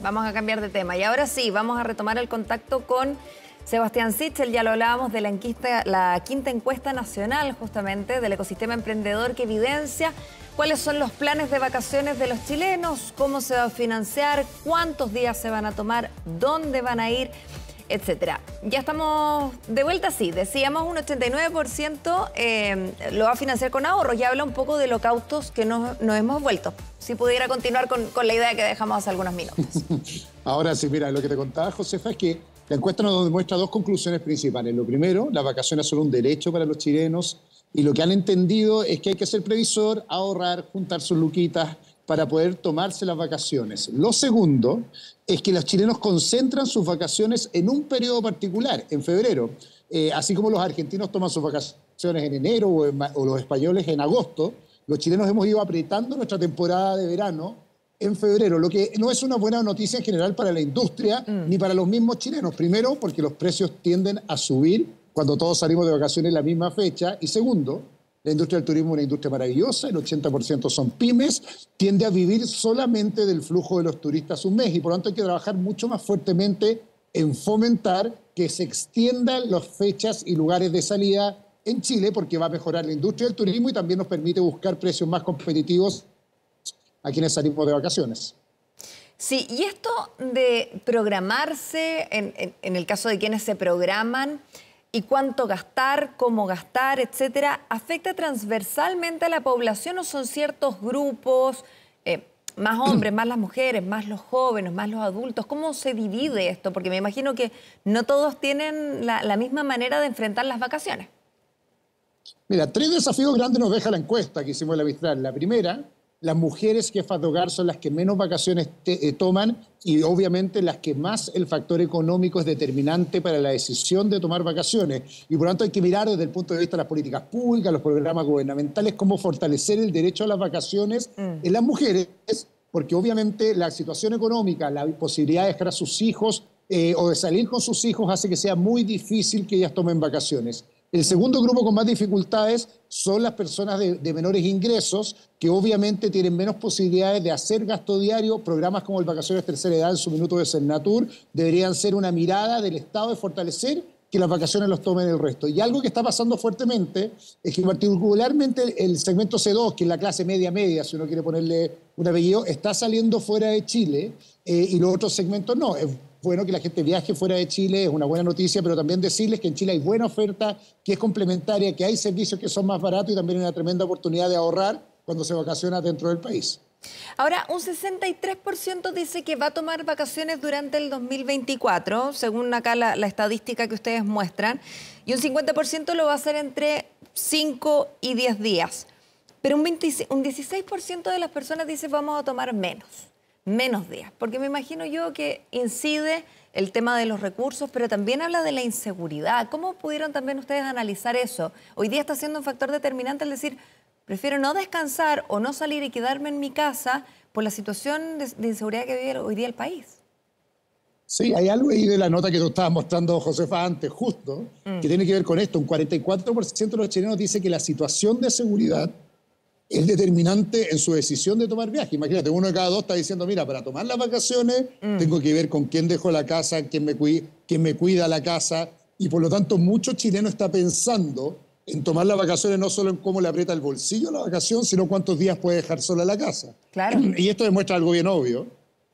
Vamos a cambiar de tema. Y ahora sí, vamos a retomar el contacto con Sebastián Sichel. Ya lo hablábamos de la, enquista, la quinta encuesta nacional, justamente, del ecosistema emprendedor que evidencia cuáles son los planes de vacaciones de los chilenos, cómo se va a financiar, cuántos días se van a tomar, dónde van a ir etcétera. Ya estamos de vuelta, sí, decíamos un 89% em, lo va a financiar con ahorros. Ya habla un poco de holocaustos que nos, hemos vuelto. Si pudiera continuar con, la idea que dejamos hace algunos minutos. Ahora sí, mira, lo que te contaba, Josefa, es que la encuesta nos demuestra dos conclusiones principales. Lo primero, vacación es son un derecho para los chilenos y lo que han entendido es que hay que ser previsor, ahorrar, juntar sus luquitas para poder tomarse las vacaciones. Lo segundo es que los chilenos concentran sus vacaciones en un periodo particular, en febrero, eh, así como los argentinos toman sus vacaciones en enero o, los españoles en agosto. Los chilenos hemos ido apretando nuestra temporada de verano en febrero, lo que no es una buena noticia en general para la industria mm. ni para los mismos chilenos. Primero, porque los precios tienden a subir cuando todos salimos de vacaciones en la misma fecha. Y segundo, la industria del turismo es una industria maravillosa, el 80% son pymes, tiende a vivir solamente del flujo de los turistas un mes y por lo tanto hay que trabajar mucho más fuertemente en fomentar que se extiendan las fechas y lugares de salida en Chile porque va a mejorar la industria del turismo y también nos permite buscar precios más competitivos a quienes salimos de vacaciones. Sí, y esto de programarse, en, en el caso de quienes se programan, y cuánto gastar, cómo gastar, etcétera, afecta transversalmente a la población o son ciertos grupos, eh, más hombres, más las mujeres, más los jóvenes, más los adultos? ¿Cómo se divide esto? Porque me imagino que no todos tienen la, misma manera de enfrentar las vacaciones. Mira, tres desafíos grandes nos deja la encuesta que hicimos en la La primera, las mujeres jefas de hogar son las que menos vacaciones eh, toman y obviamente las que más el factor económico es determinante para la decisión de tomar vacaciones. Y por lo tanto hay que mirar desde el punto de vista de las políticas públicas, los programas gubernamentales, cómo fortalecer el derecho a las vacaciones mm. en las mujeres, porque obviamente la situación económica, la posibilidad de dejar a sus hijos eh, o de salir con sus hijos hace que sea muy difícil que ellas tomen vacaciones. El segundo grupo con más dificultades son las personas de, menores ingresos, que obviamente tienen menos posibilidades de hacer gasto diario. Programas como el Vacaciones Tercera Edad en su minuto de Cernatur deberían ser una mirada del Estado de fortalecer que las vacaciones los tomen el resto. Y algo que está pasando fuertemente es que particularmente el segmento C2, que es la clase media-media, si uno quiere ponerle un apellido, está saliendo fuera de Chile eh, y los otros segmentos no bueno que la gente viaje fuera de Chile, es una buena noticia, pero también decirles que en Chile hay buena oferta, que es complementaria, que hay servicios que son más baratos y también hay una tremenda oportunidad de ahorrar cuando se vacaciona dentro del país. Ahora, un 63% dice que va a tomar vacaciones durante el 2024, según acá la, estadística que ustedes muestran, y un 50% lo va a hacer entre 5 y 10 días. Pero un, un 16% de las personas dice vamos a tomar menos menos días? Porque me imagino yo que incide el tema de los recursos, pero también habla de la inseguridad. ¿Cómo pudieron también ustedes analizar eso? Hoy día está siendo un factor determinante el decir, prefiero no descansar o no salir y quedarme en mi casa por la situación de, inseguridad que vive hoy día el país. Sí, hay algo ahí de la nota que tú estaba mostrando Josefa antes, justo, mm. que tiene que ver con esto. Un 44% de los chilenos dice que la situación de seguridad es determinante en su decisión de tomar viaje. Imagínate, uno de cada dos está diciendo, mira, para tomar las vacaciones mm. tengo que ver con quién dejo la casa, quién me, cuida, quién me cuida la casa. Y por lo tanto, mucho chileno está pensando en tomar las vacaciones no solo en cómo le aprieta el bolsillo la vacación, sino cuántos días puede dejar sola la casa. Claro. Y esto demuestra algo bien obvio,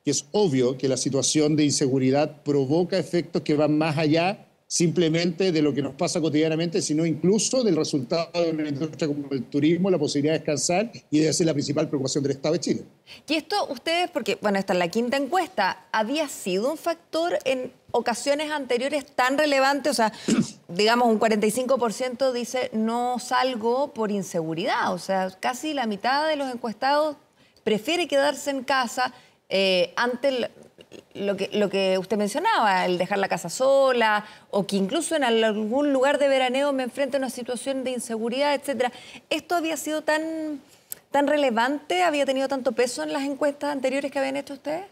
que es obvio que la situación de inseguridad provoca efectos que van más allá simplemente de lo que nos pasa cotidianamente, sino incluso del resultado de una industria como el turismo, la posibilidad de descansar y de ser la principal preocupación del Estado de Chile. Y esto ustedes, porque bueno, esta es la quinta encuesta, ¿había sido un factor en ocasiones anteriores tan relevante? O sea, digamos un 45% dice no salgo por inseguridad, o sea, casi la mitad de los encuestados prefiere quedarse en casa eh, ante el, lo que, lo que usted mencionaba, el dejar la casa sola o que incluso en algún lugar de veraneo me enfrente a una situación de inseguridad, etcétera. ¿Esto había sido tan, tan relevante, había tenido tanto peso en las encuestas anteriores que habían hecho ustedes?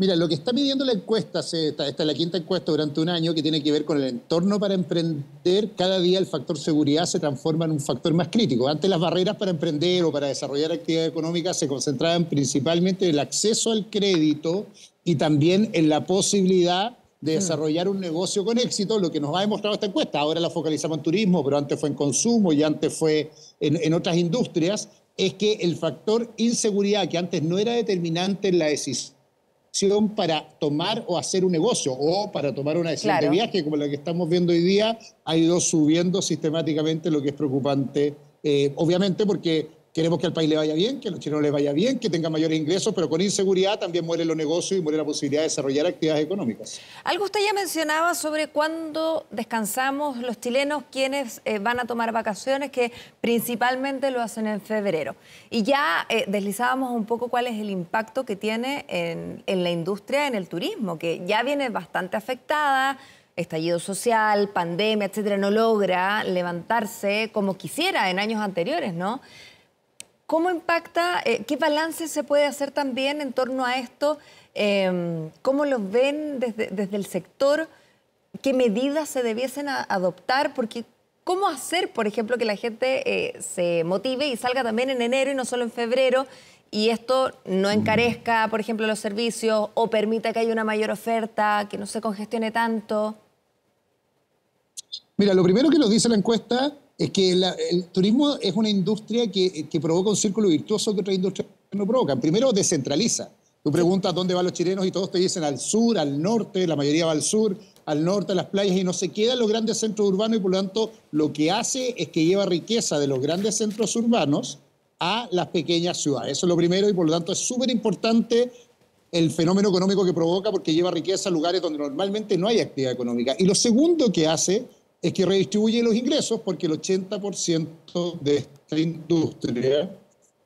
Mira, lo que está midiendo la encuesta, esta, es la quinta encuesta durante un año, que tiene que ver con el entorno para emprender, cada día el factor seguridad se transforma en un factor más crítico. Antes las barreras para emprender o para desarrollar actividad económica se concentraban principalmente en el acceso al crédito y también en la posibilidad de hmm. desarrollar un negocio con éxito, lo que nos ha demostrado esta encuesta. Ahora la focalizamos en turismo, pero antes fue en consumo y antes fue en, en otras industrias, es que el factor inseguridad, que antes no era determinante en la decisión, para tomar o hacer un negocio o para tomar una decisión de viaje como la que estamos viendo hoy día ha ido subiendo sistemáticamente lo que es preocupante, eh, obviamente porque Queremos que al país le vaya bien, que a los chilenos les vaya bien, que tengan mayores ingresos, pero con inseguridad también muere los negocios y muere la posibilidad de desarrollar actividades económicas. Algo usted ya mencionaba sobre cuándo descansamos los chilenos, quienes eh, van a tomar vacaciones, que principalmente lo hacen en febrero. Y ya eh, deslizábamos un poco cuál es el impacto que tiene en, en la industria, en el turismo, que ya viene bastante afectada estallido social, pandemia, etcétera, no logra levantarse como quisiera en años anteriores, ¿no? ¿Cómo impacta, eh, qué balance se puede hacer también en torno a esto? Em, ¿Cómo los ven desde, el sector? ¿Qué medidas se debiesen adoptar? Porque ¿cómo hacer, por ejemplo, que la gente eh, se motive y salga también en enero y no solo en febrero? Y esto no mm. encarezca, por ejemplo, los servicios o permita que haya una mayor oferta, que no se congestione tanto. Mira, lo primero que nos dice la encuesta es que el turismo es una industria que, que, provoca un círculo virtuoso que otras industrias no provocan. Primero, descentraliza. Tú preguntas dónde van los chilenos y todos te dicen al sur, al norte, la mayoría va al sur, al norte, a las playas y no se queda en los grandes centros urbanos y por lo tanto lo que hace es que lleva riqueza de los grandes centros urbanos a las pequeñas ciudades. Eso es lo primero y por lo tanto es súper importante el fenómeno económico que provoca porque lleva riqueza a lugares donde normalmente no hay actividad económica. Y lo segundo que hace es que redistribuye los ingresos porque el 80% de esta industria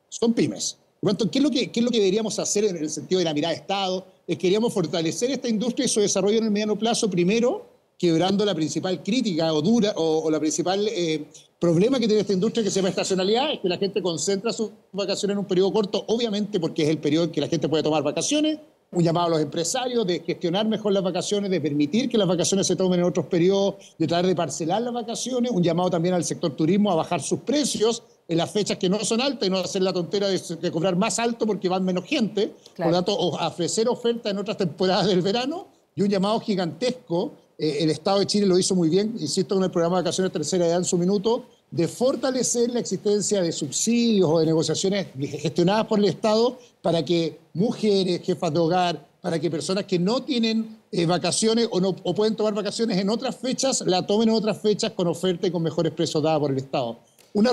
son pymes. Por ¿qué es, lo que, ¿qué es lo que deberíamos hacer en el sentido de la mirada de Estado? Es queríamos fortalecer esta industria y su desarrollo en el mediano plazo, primero quebrando la principal crítica o dura o, la principal eh, problema que tiene esta industria que se llama estacionalidad, es que la gente concentra sus vacaciones en un periodo corto, obviamente porque es el periodo en que la gente puede tomar vacaciones, un llamado a los empresarios de gestionar mejor las vacaciones, de permitir que las vacaciones se tomen en otros periodos, de tratar de parcelar las vacaciones, un llamado también al sector turismo a bajar sus precios en las fechas que no son altas y no hacer la tontera de, cobrar más alto porque van menos gente, por lo tanto, ofrecer ofertas en otras temporadas del verano y un llamado gigantesco. Eh, el Estado de Chile lo hizo muy bien, insisto, con el programa de vacaciones tercera edad en su minuto, de fortalecer la existencia de subsidios o de negociaciones gestionadas por el Estado para que mujeres, jefas de hogar, para que personas que no tienen eh, vacaciones o, no, pueden tomar vacaciones en otras fechas, la tomen en otras fechas con oferta y con mejores precios dadas por el Estado. Una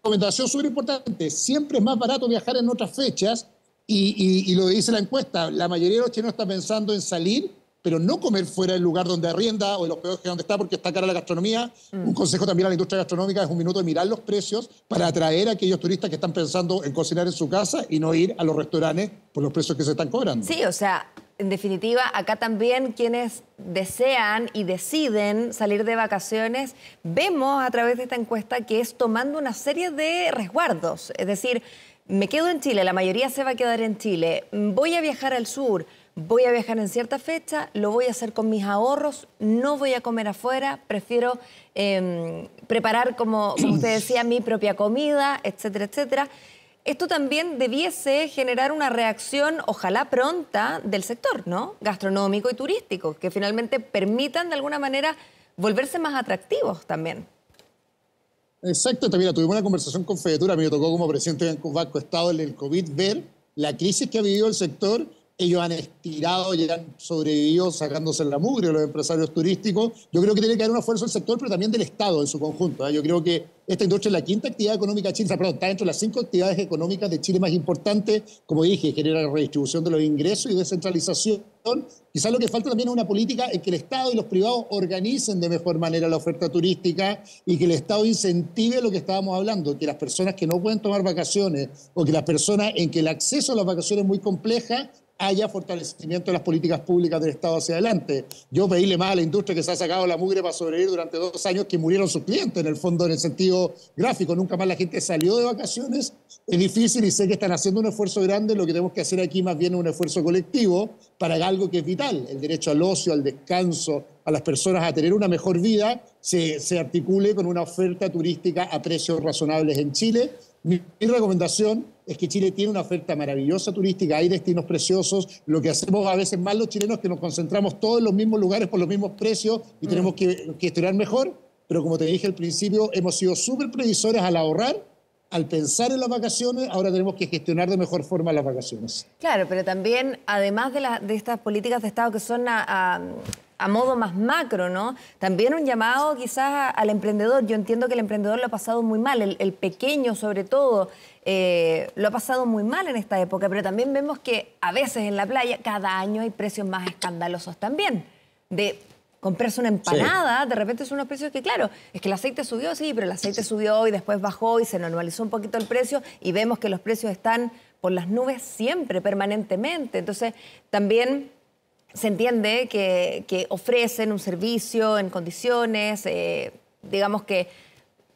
recomendación súper importante, siempre es más barato viajar en otras fechas y, y, lo dice la encuesta, la mayoría de los chinos está pensando en salir pero no comer fuera del lugar donde arrienda o de los peores que donde está porque está cara la gastronomía. Mm. Un consejo también a la industria gastronómica es un minuto de mirar los precios para atraer a aquellos turistas que están pensando en cocinar en su casa y no ir a los restaurantes por los precios que se están cobrando. Sí, o sea, en definitiva, acá también quienes desean y deciden salir de vacaciones, vemos a través de esta encuesta que es tomando una serie de resguardos, es decir, me quedo en Chile, la mayoría se va a quedar en Chile, voy a viajar al sur, voy a viajar en cierta fecha, lo voy a hacer con mis ahorros, no voy a comer afuera, prefiero em, preparar, como, usted decía, mi propia comida, etcétera, etcétera. Esto también debiese generar una reacción, ojalá pronta, del sector, ¿no? Gastronómico y turístico, que finalmente permitan de alguna manera volverse más atractivos también. Exacto, también tuvimos una conversación con Fedetura, me tocó como presidente de Banco Estado en el COVID ver la crisis que ha vivido el sector ellos han estirado y han sobrevivido sacándose la mugre los empresarios turísticos. Yo creo que tiene que haber un esfuerzo del sector, pero también del Estado en su conjunto. ¿eh? Yo creo que esta industria es la quinta actividad económica de Chile, está dentro de las cinco actividades económicas de Chile más importantes. Como dije, genera redistribución de los ingresos y descentralización. Quizás lo que falta también es una política en que el Estado y los privados organicen de mejor manera la oferta turística y que el Estado incentive lo que estábamos hablando, que las personas que no pueden tomar vacaciones o que las personas en que el acceso a las vacaciones es muy compleja, haya fortalecimiento de las políticas públicas del Estado hacia adelante. Yo veíle más a la industria que se ha sacado la mugre para sobrevivir durante dos años que murieron sus clientes, en el fondo, en el sentido gráfico. Nunca más la gente salió de vacaciones. Es difícil y sé que están haciendo un esfuerzo grande. Lo que tenemos que hacer aquí más bien es un esfuerzo colectivo para algo que es vital, el derecho al ocio, al descanso, a las personas a tener una mejor vida, se, se articule con una oferta turística a precios razonables en Chile mi, recomendación es que Chile tiene una oferta maravillosa turística, hay destinos preciosos. Lo que hacemos a veces mal los chilenos es que nos concentramos todos en los mismos lugares por los mismos precios y mm. tenemos que, gestionar mejor. Pero como te dije al principio, hemos sido súper previsores al ahorrar al pensar en las vacaciones, ahora tenemos que gestionar de mejor forma las vacaciones. Claro, pero también, además de, estas políticas de Estado que son a modo más macro, ¿no? También un llamado quizás al emprendedor. Yo entiendo que el emprendedor lo ha pasado muy mal, el, pequeño sobre todo, eh, lo ha pasado muy mal en esta época, pero también vemos que a veces en la playa cada año hay precios más escandalosos también. De comprarse una empanada, de repente son unos precios que, claro, es que el aceite subió, sí, pero el aceite subió y después bajó y se normalizó un poquito el precio y vemos que los precios están por las nubes siempre, permanentemente. Entonces, también se entiende que, ofrecen un servicio en condiciones, eh, digamos que,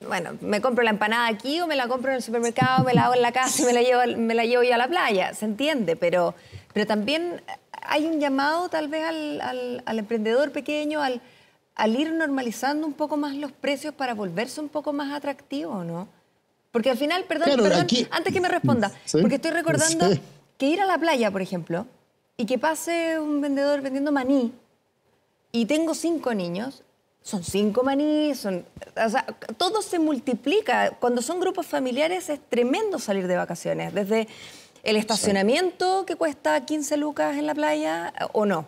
bueno, me compro la empanada aquí o me la compro en el supermercado, me la hago en la casa y me la llevo, me yo a la playa, se entiende, pero, también hay un llamado tal vez al, emprendedor pequeño, al, ir normalizando un poco más los precios para volverse un poco más atractivo, ¿no? Porque al final, perdón, antes que me responda, porque estoy recordando que ir a la playa, por ejemplo, y que pase un vendedor vendiendo maní y tengo cinco niños, son cinco maní, son, o sea, todo se multiplica. Cuando son grupos familiares es tremendo salir de vacaciones, desde el estacionamiento que cuesta 15 lucas en la playa o no.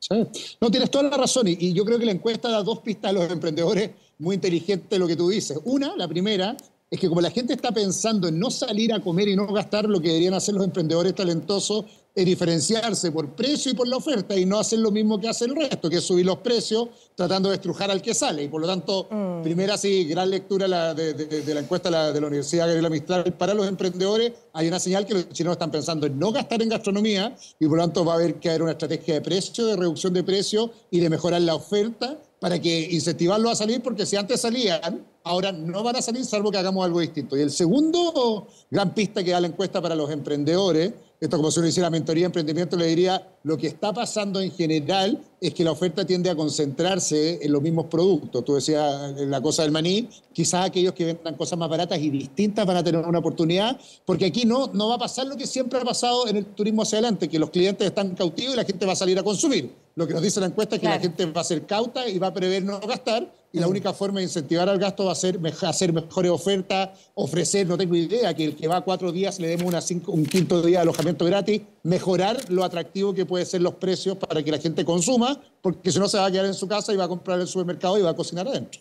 Sí. No, tienes toda la razón y, yo creo que la encuesta da dos pistas a los emprendedores muy inteligentes lo que tú dices. Una, la primera, es que como la gente está pensando en no salir a comer y no gastar lo que deberían hacer los emprendedores talentosos, es diferenciarse por precio y por la oferta y no hacer lo mismo que hace el resto, que es subir los precios tratando de estrujar al que sale. Y por lo tanto, mm. primera sí, gran lectura de, la encuesta de la Universidad Gabriela Mistral para los emprendedores, hay una señal que los chinos están pensando en no gastar en gastronomía y por lo tanto va a haber que haber una estrategia de precio, de reducción de precio y de mejorar la oferta para que incentivarlo a salir, porque si antes salían, ahora no van a salir salvo que hagamos algo distinto. Y el segundo gran pista que da la encuesta para los emprendedores esto como si uno hiciera mentoría de emprendimiento, le diría, lo que está pasando en general es que la oferta tiende a concentrarse en los mismos productos. Tú decías eh, la cosa del maní, quizás aquellos que vendan cosas más baratas y distintas van a tener una oportunidad, porque aquí no, no va a pasar lo que siempre ha pasado en el turismo hacia adelante, que los clientes están cautivos y la gente va a salir a consumir. Lo que nos dice la encuesta es que la gente va a ser cauta y va a prever no gastar, y la mm. única forma de incentivar al gasto va a ser hacer mejores ofertas, ofrecer, no tengo idea, que el que va cuatro días le demos un quinto día de alojamiento gratis, mejorar lo atractivo que pueden ser los precios para que la gente consuma, porque si no se va a quedar en su casa y va a comprar en el supermercado y va a cocinar adentro.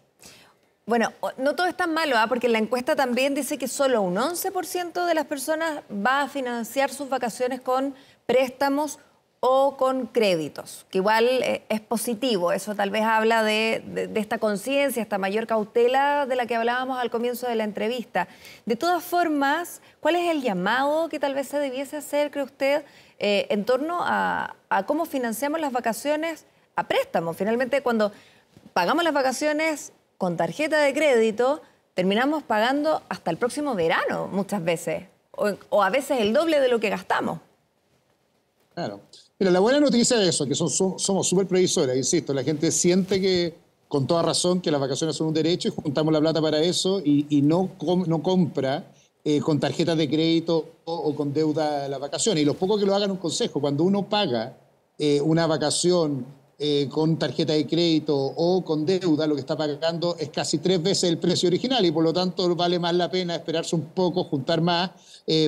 Bueno, no todo es tan malo, ¿ah? porque la encuesta también dice que solo un 11% de las personas va a financiar sus vacaciones con préstamos o con créditos, que igual eh, es positivo. Eso tal vez habla de, esta conciencia, esta mayor cautela de la que hablábamos al comienzo de la entrevista. De todas formas, ¿cuál es el llamado que tal vez se debiese hacer, cree usted, eh, en torno a, cómo financiamos las vacaciones a préstamo? Finalmente, cuando pagamos las vacaciones con tarjeta de crédito, terminamos pagando hasta el próximo verano muchas veces, o a veces el doble de lo que gastamos. Claro la buena noticia de eso, que somos súper previsores, insisto, la gente siente que, con toda razón, que las vacaciones son un derecho y juntamos la plata para eso y, no, no compra eh, con tarjetas de crédito o, con deuda las vacaciones. Y los pocos que lo hagan un consejo, cuando uno paga eh, una vacación eh, con tarjeta de crédito o con deuda, lo que está pagando es casi tres veces el precio original y por lo tanto vale más la pena esperarse un poco, juntar más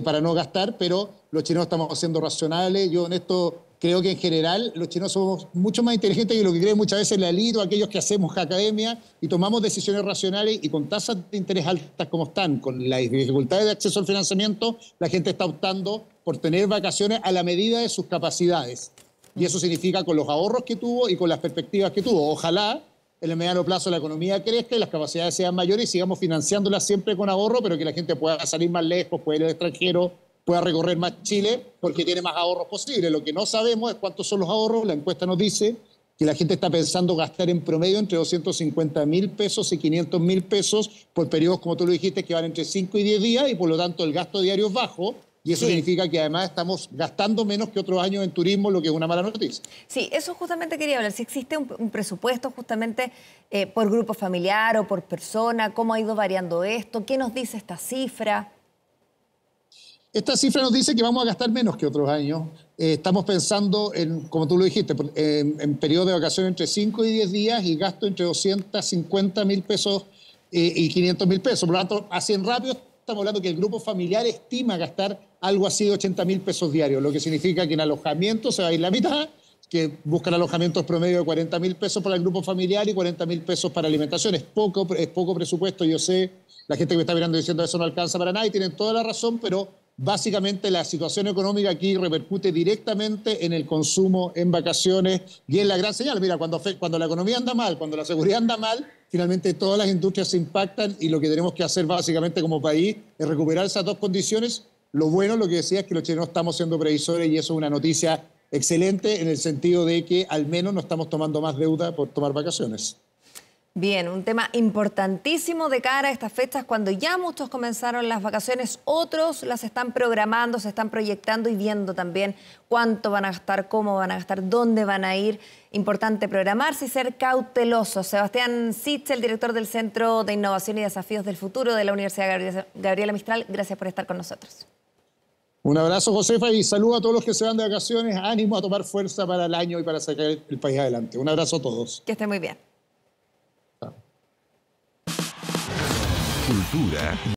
para no gastar, pero los chinos estamos siendo racionales. Yo en esto Creo que en general los chinos somos mucho más inteligentes que lo que creen muchas veces la elite o aquellos que hacemos academia y tomamos decisiones racionales y con tasas de interés altas como están, con las dificultades de acceso al financiamiento, la gente está optando por tener vacaciones a la medida de sus capacidades. Y eso significa con los ahorros que tuvo y con las perspectivas que tuvo. Ojalá en el mediano plazo la economía crezca y las capacidades sean mayores y sigamos financiándolas siempre con ahorro, pero que la gente pueda salir más lejos, pueda ir al extranjero, pueda recorrer más Chile porque tiene más ahorros posibles. Lo que no sabemos es cuántos son los ahorros. La encuesta nos dice que la gente está pensando gastar en promedio entre 250 mil pesos y 500 mil pesos por periodos, como tú lo dijiste, que van entre 5 y 10 días y por lo tanto el gasto diario es bajo. Y eso significa que además estamos gastando menos que otros años en turismo, lo que es una mala noticia. Sí, eso justamente quería hablar. Si existe un, presupuesto justamente eh, por grupo familiar o por persona, cómo ha ido variando esto, qué nos dice esta cifra. Esta cifra nos dice que vamos a gastar menos que otros años. Eh, estamos pensando, en, como tú lo dijiste, en, periodo de vacaciones entre 5 y 10 días y gasto entre 250 mil pesos eh, y 500 mil pesos. Por lo tanto, así en rápido estamos hablando que el grupo familiar estima gastar algo así de 80 mil pesos diarios, lo que significa que en alojamiento se va a ir la mitad, que buscan alojamientos promedio de 40 mil pesos para el grupo familiar y 40 mil pesos para alimentación. Es poco, es poco presupuesto, yo sé, la gente que me está mirando diciendo eso no alcanza para nada y tienen toda la razón, pero Básicamente la situación económica aquí repercute directamente en el consumo en vacaciones y es la gran señal. Mira, cuando, cuando la economía anda mal, cuando la seguridad anda mal, finalmente todas las industrias se impactan y lo que tenemos que hacer básicamente como país es recuperar esas dos condiciones. Lo bueno, lo que decía es que los chilenos estamos siendo previsores y eso es una noticia excelente en el sentido de que al menos no estamos tomando más deuda por tomar vacaciones. Bien, un tema importantísimo de cara a estas fechas, cuando ya muchos comenzaron las vacaciones, otros las están programando, se están proyectando y viendo también cuánto van a gastar, cómo van a gastar, dónde van a ir. Importante programarse y ser cautelosos. Sebastián el director del Centro de Innovación y Desafíos del Futuro de la Universidad Gabriela Mistral, gracias por estar con nosotros. Un abrazo, Josefa, y saludo a todos los que se van de vacaciones. Ánimo a tomar fuerza para el año y para sacar el país adelante. Un abrazo a todos. Que estén muy bien. cultura